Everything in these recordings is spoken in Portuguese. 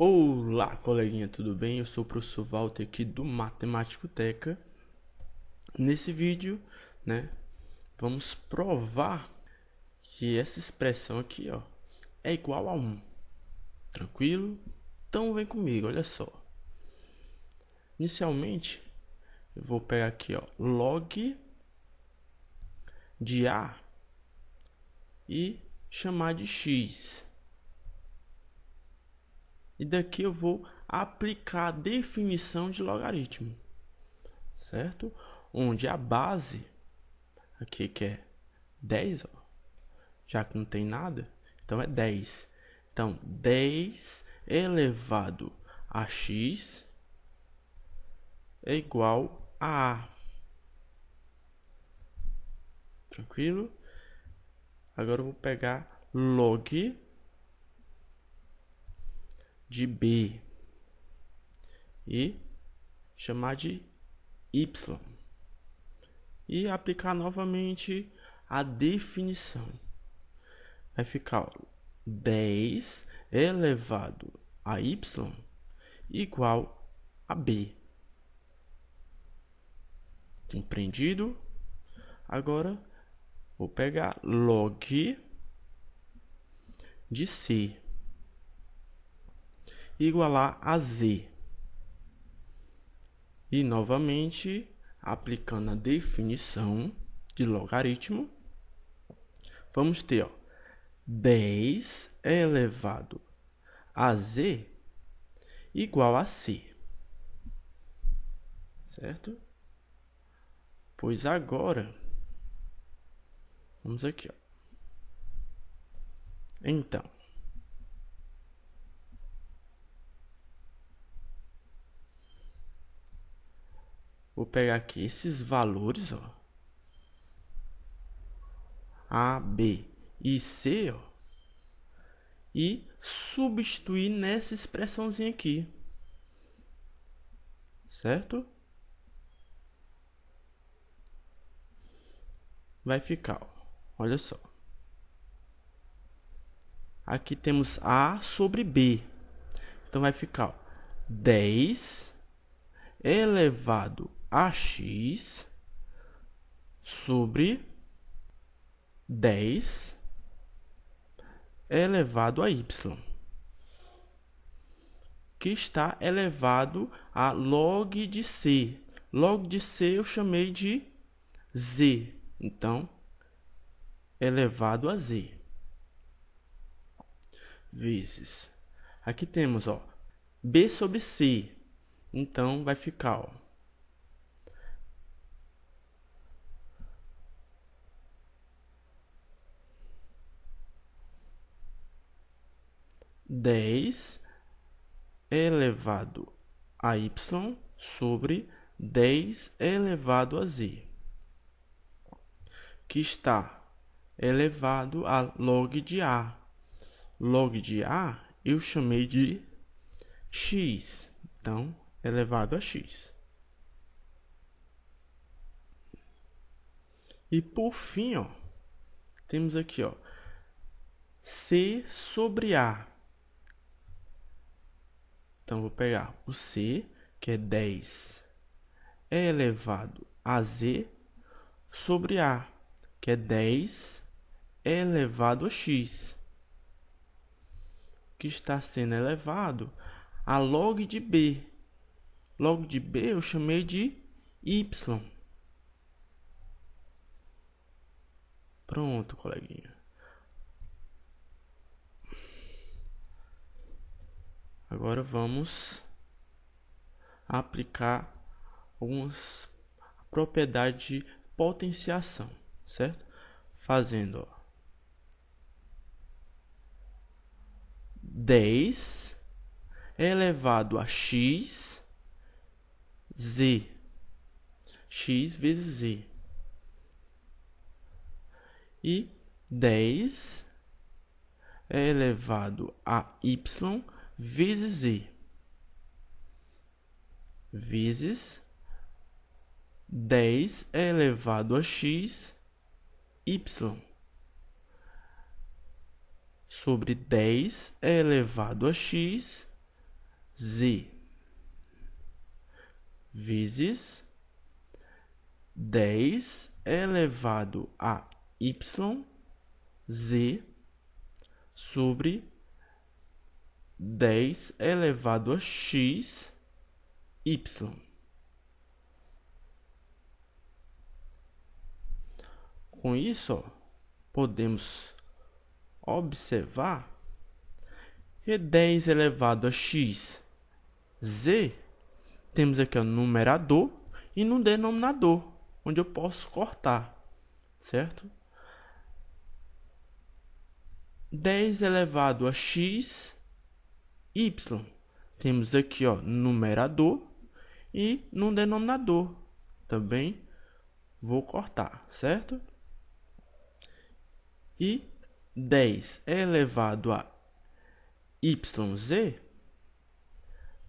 Olá, coleguinha, tudo bem? Eu sou o professor Walter aqui do Matemático Teca. Nesse vídeo, né, vamos provar que essa expressão aqui, ó, é igual a 1. Tranquilo? Então vem comigo, olha só. Inicialmente, eu vou pegar aqui, ó, log de A e chamar de x. E daqui eu vou aplicar a definição de logaritmo, certo? Onde a base, aqui que é 10, ó, já que não tem nada, então é 10. Então, 10 elevado a x é igual a a. Tranquilo? Agora eu vou pegar log de B e chamar de Y e aplicar novamente a definição. Vai ficar 10 elevado a y igual a b. Compreendido? Agora vou pegar log de c igualar a z. E novamente, aplicando a definição de logaritmo, vamos ter ó, 10 elevado a z igual a c. Certo? Pois agora, vamos aqui. Ó. Então, Vou pegar aqui esses valores, ó. A, B e C, ó. E substituir nessa expressãozinha aqui. Certo? Vai ficar, ó. olha só. Aqui temos A sobre B. Então vai ficar ó, 10 elevado AX sobre 10 elevado a y, que está elevado a log de C. Log de C eu chamei de Z. Então, elevado a Z. Vezes. Aqui temos, ó, B sobre C. Então, vai ficar, ó, 10 elevado a y sobre 10 elevado a z, que está elevado a log de A. Log de A eu chamei de x, então elevado a x. E por fim, ó, temos aqui, ó, c sobre A então, vou pegar o C, que é 10 é elevado a Z sobre A, que é 10 é elevado a X, que está sendo elevado a log de B. Log de B eu chamei de Y. Pronto, coleguinha. Agora vamos aplicar algumas propriedades de potenciação, certo? Fazendo ó, 10 elevado a x z x vezes z e 10 elevado a y vezes E. Vezes 10 é elevado a x, y. Sobre 10 é elevado a x, z. Vezes 10 é elevado a y, z. Sobre 10 elevado a x y. Com isso, podemos observar que 10 elevado a x, z, temos aqui o numerador e no denominador, onde eu posso cortar, certo? 10 elevado a x y. Temos aqui, ó, numerador e no denominador também vou cortar, certo? E 10 elevado a yz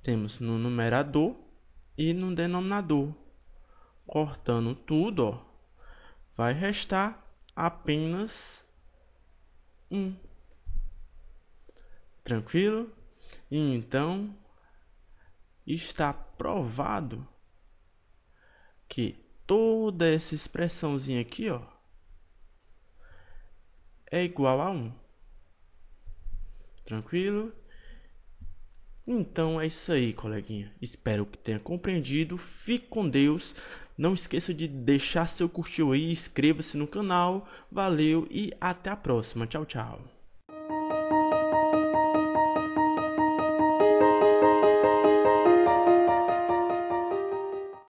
temos no numerador e no denominador. Cortando tudo, ó, vai restar apenas 1. Tranquilo? E então está provado que toda essa expressãozinha aqui, ó, é igual a 1. Tranquilo? Então é isso aí, coleguinha. Espero que tenha compreendido. Fique com Deus. Não esqueça de deixar seu curtir aí, inscreva-se no canal. Valeu e até a próxima. Tchau, tchau.